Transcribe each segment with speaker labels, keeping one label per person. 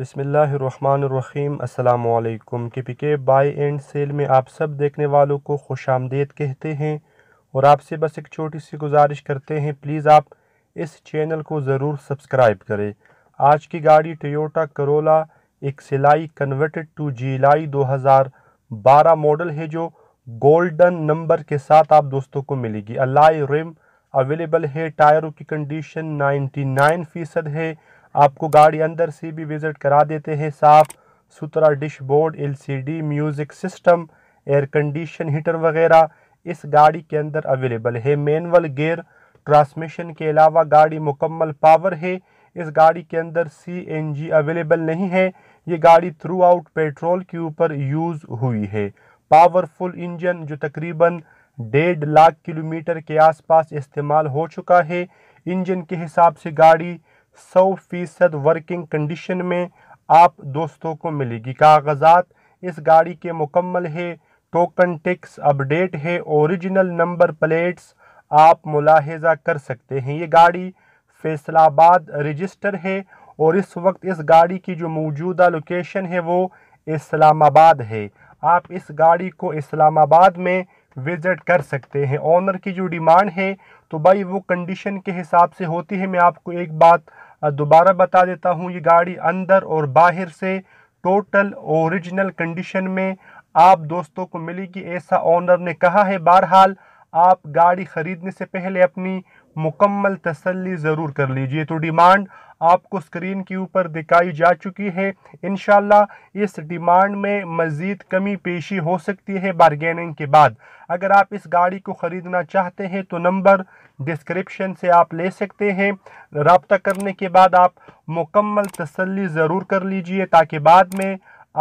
Speaker 1: बसमिलीम अल्लाम के पी के बाई एंड सेल में आप सब देखने वालों को खुश आमदेद कहते हैं और आपसे बस एक छोटी सी गुजारिश करते हैं प्लीज़ आप इस चैनल को ज़रूर सब्सक्राइब करें आज की गाड़ी टोयोटा करोला एक सिलाई कन्वर्टेड टू जीलाई 2012 मॉडल है जो गोल्डन नंबर के साथ आप दोस्तों को मिलेगी अलाई रिम अवेलेबल है टायरों की कंडीशन नाइन फ़ीसद है आपको गाड़ी अंदर से भी विज़िट करा देते हैं साफ़ सुथरा dish board LCD music system air condition heater वगैरह इस गाड़ी के अंदर अवेलेबल है मैनुअल गेयर ट्रांसमिशन के अलावा गाड़ी मुकम्मल पावर है इस गाड़ी के अंदर जी अवेलेबल नहीं है ये गाड़ी थ्रू आउट पेट्रोल के ऊपर यूज़ हुई है पावरफुल इंजन जो तकरीबन डेढ़ लाख किलोमीटर के आसपास इस्तेमाल हो चुका है इंजन के हिसाब से गाड़ी सौ फीसद वर्किंग कंडीशन में आप दोस्तों को मिलेगी कागजात इस गाड़ी के मुकम्मल है टोकन टिक्स अपडेट है ओरिजिनल नंबर प्लेट्स आप मुलाहजा कर सकते हैं ये गाड़ी फैसलाबाद रजिस्टर है और इस वक्त इस गाड़ी की जो मौजूदा लोकेशन है वो इस्लामाबाद है आप इस गाड़ी को इस्लामाबाद में विज़िट कर सकते हैं ऑनर की जो डिमांड है तो भाई वो कंडीशन के हिसाब से होती है मैं आपको एक बात दोबारा बता देता हूँ ये गाड़ी अंदर और बाहर से टोटल ओरिजिनल कंडीशन में आप दोस्तों को मिलेगी ऐसा ऑनर ने कहा है बहरहाल आप गाड़ी ख़रीदने से पहले अपनी मुकम्मल तसल्ली ज़रूर कर लीजिए तो डिमांड आपको स्क्रीन के ऊपर दिखाई जा चुकी है इन इस डिमांड में मज़ीद कमी पेशी हो सकती है बारगेनिंग के बाद अगर आप इस गाड़ी को ख़रीदना चाहते हैं तो नंबर डिस्क्रिप्शन से आप ले सकते हैं रबता करने के बाद आप मुकम्मल तसल्ली ज़रूर कर लीजिए ताकि बाद में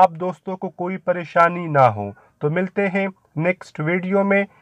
Speaker 1: आप दोस्तों को कोई परेशानी ना हो तो मिलते हैं नेक्स्ट वीडियो में